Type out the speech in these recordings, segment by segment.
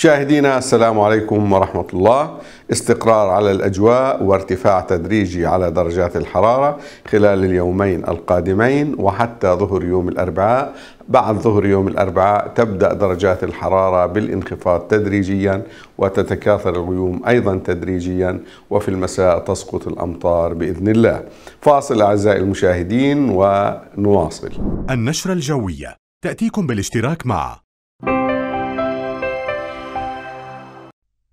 مشاهدينا السلام عليكم ورحمة الله استقرار على الأجواء وارتفاع تدريجي على درجات الحرارة خلال اليومين القادمين وحتى ظهر يوم الأربعاء بعد ظهر يوم الأربعاء تبدأ درجات الحرارة بالانخفاض تدريجيا وتتكاثر الغيوم أيضا تدريجيا وفي المساء تسقط الأمطار بإذن الله فاصل أعزائي المشاهدين ونواصل النشرة الجوية تأتيكم بالاشتراك مع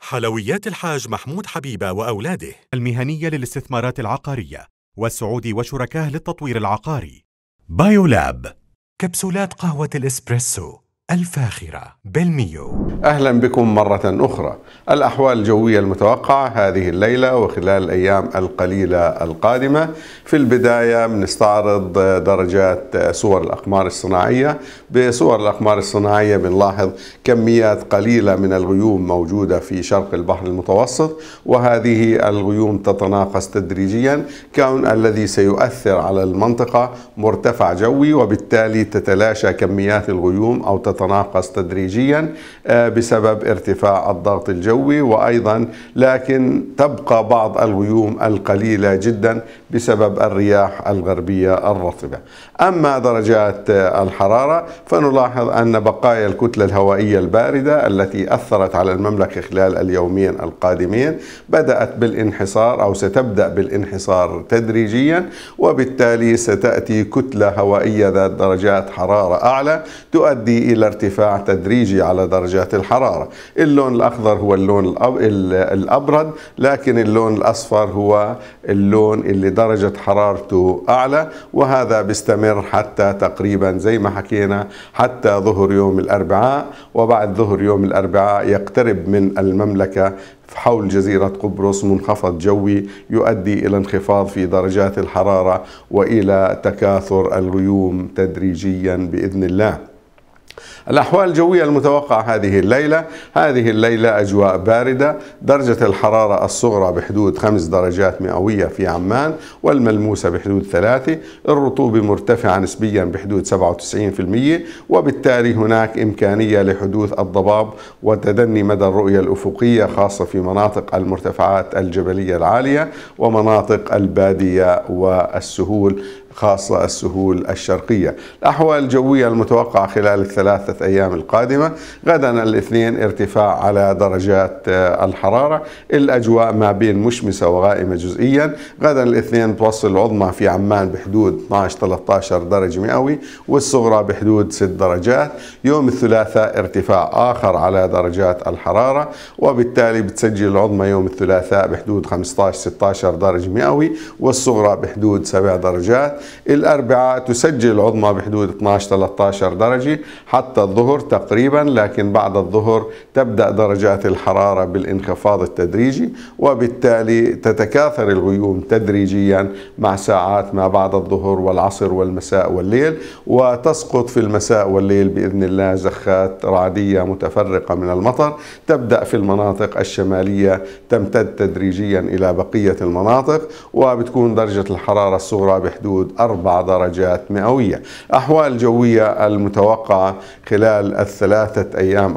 حلويات الحاج محمود حبيبة وأولاده المهنية للاستثمارات العقارية والسعودي وشركاه للتطوير العقاري بايولاب كبسولات قهوة الإسبريسو الفاخرة بالميو أهلا بكم مرة أخرى الأحوال الجوية المتوقعة هذه الليلة وخلال الأيام القليلة القادمة في البداية بنستعرض درجات صور الأقمار الصناعية بصور الأقمار الصناعية بنلاحظ كميات قليلة من الغيوم موجودة في شرق البحر المتوسط وهذه الغيوم تتناقص تدريجيا كون الذي سيؤثر على المنطقة مرتفع جوي وبالتالي تتلاشى كميات الغيوم أو تتناقص تتناقص تدريجيا آه، بسبب ارتفاع الضغط الجوي وأيضا لكن تبقى بعض الغيوم القليلة جدا بسبب الرياح الغربية الرطبة أما درجات آه، الحرارة فنلاحظ أن بقايا الكتلة الهوائية الباردة التي أثرت على المملكة خلال اليومين القادمين بدأت بالانحصار أو ستبدأ بالانحصار تدريجيا وبالتالي ستأتي كتلة هوائية ذات درجات حرارة أعلى تؤدي إلى ارتفاع تدريجي على درجات الحرارة اللون الأخضر هو اللون الأبرد لكن اللون الأصفر هو اللون اللي درجة حرارته أعلى وهذا بيستمر حتى تقريبا زي ما حكينا حتى ظهر يوم الأربعاء وبعد ظهر يوم الأربعاء يقترب من المملكة حول جزيرة قبرص منخفض جوي يؤدي إلى انخفاض في درجات الحرارة وإلى تكاثر الغيوم تدريجيا بإذن الله الأحوال الجوية المتوقعة هذه الليلة هذه الليلة أجواء باردة درجة الحرارة الصغرى بحدود 5 درجات مئوية في عمان والملموسة بحدود 3 الرطوبة مرتفعة نسبيا بحدود 97% وبالتالي هناك إمكانية لحدوث الضباب وتدني مدى الرؤية الأفقية خاصة في مناطق المرتفعات الجبلية العالية ومناطق البادية والسهول خاصة السهول الشرقية الأحوال الجوية المتوقعة خلال الثلاثة أيام القادمة غدا الاثنين ارتفاع على درجات آه، الحرارة الأجواء ما بين مشمسة وغائمة جزئيا غدا الاثنين توصل العظمى في عمان بحدود 12-13 درجة مئوي والصغرى بحدود 6 درجات يوم الثلاثاء ارتفاع آخر على درجات الحرارة وبالتالي بتسجل العظمى يوم الثلاثاء بحدود 15-16 درجة مئوي والصغرى بحدود 7 درجات الأربعاء تسجل العظمى بحدود 12-13 درجة حتى الظهر تقريبا لكن بعد الظهر تبدأ درجات الحرارة بالانخفاض التدريجي وبالتالي تتكاثر الغيوم تدريجيا مع ساعات ما بعد الظهر والعصر والمساء والليل وتسقط في المساء والليل بإذن الله زخات رعدية متفرقة من المطر تبدأ في المناطق الشمالية تمتد تدريجيا إلى بقية المناطق وبتكون درجة الحرارة الصغرى بحدود حدود 4 درجات مئوية أحوال جوية المتوقعة خلال الثلاثة أيام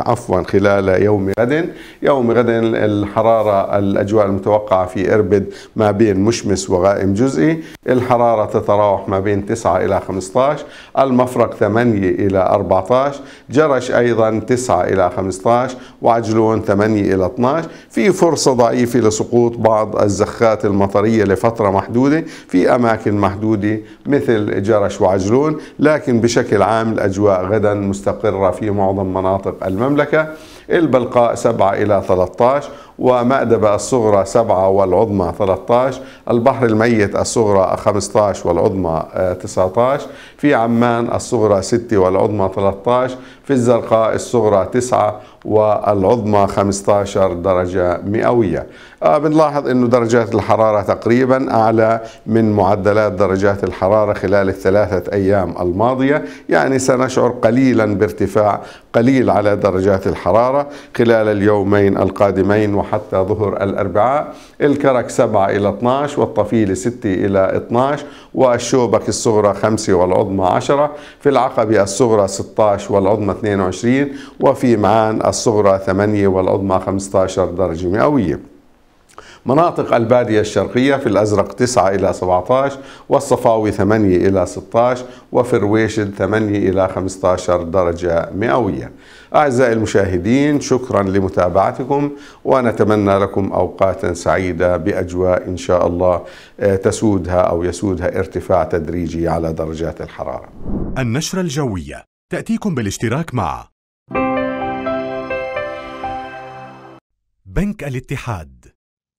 عفوا خلال يوم غد يوم غد الحرارة الأجواء المتوقعة في إربد ما بين مشمس وغائم جزئي الحرارة تتراوح ما بين 9 إلى 15 المفرق 8 إلى 14 جرش أيضا 9 إلى 15 وعجلون 8 إلى 12 في فرصة ضعيفة لسقوط بعض الزخات المطرية لفترة محدودة في أماكن محدودة مثل جرش وعجلون لكن بشكل عام الأجواء غدا مستقرة في معظم مناطق المملكة البلقاء 7 إلى 13 ومأدبة الصغرى 7 والعظمى 13 البحر الميت الصغرى 15 والعظمى 19 آه، في عمان الصغرى 6 والعظمى 13 في الزرقاء الصغرى 9 والعظمى 15 درجة مئوية آه، بنلاحظ أن درجات الحرارة تقريبا أعلى من معدلات درجات الحرارة خلال الثلاثة أيام الماضية يعني سنشعر قليلا بارتفاع قليل على درجات الحرارة خلال اليومين القادمين وحتى ظهر الأربعاء الكرك 7 إلى 12 والطفيل 6 إلى 12 والشوبك الصغرى 5 والعظمى 10 في العقبة الصغرى 16 والعظمى 22 وفي معان الصغرى 8 والعظمى 15 درجة مئوية مناطق البادية الشرقية في الأزرق 9 إلى 17 والصفاوي 8 إلى 16 وفي الرويشد 8 إلى 15 درجة مئوية أعزائي المشاهدين شكرا لمتابعتكم ونتمنى لكم أوقاتا سعيدة بأجواء إن شاء الله آه، تسودها أو يسودها ارتفاع تدريجي على درجات الحرارة النشرة الجوية تأتيكم بالاشتراك مع بنك الاتحاد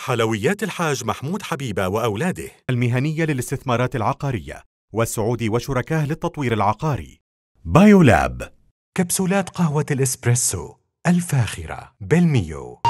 حلويات الحاج محمود حبيبة وأولاده المهنية للاستثمارات العقارية والسعودي وشركاه للتطوير العقاري بايولاب كبسولات قهوة الإسبريسو الفاخرة بالميو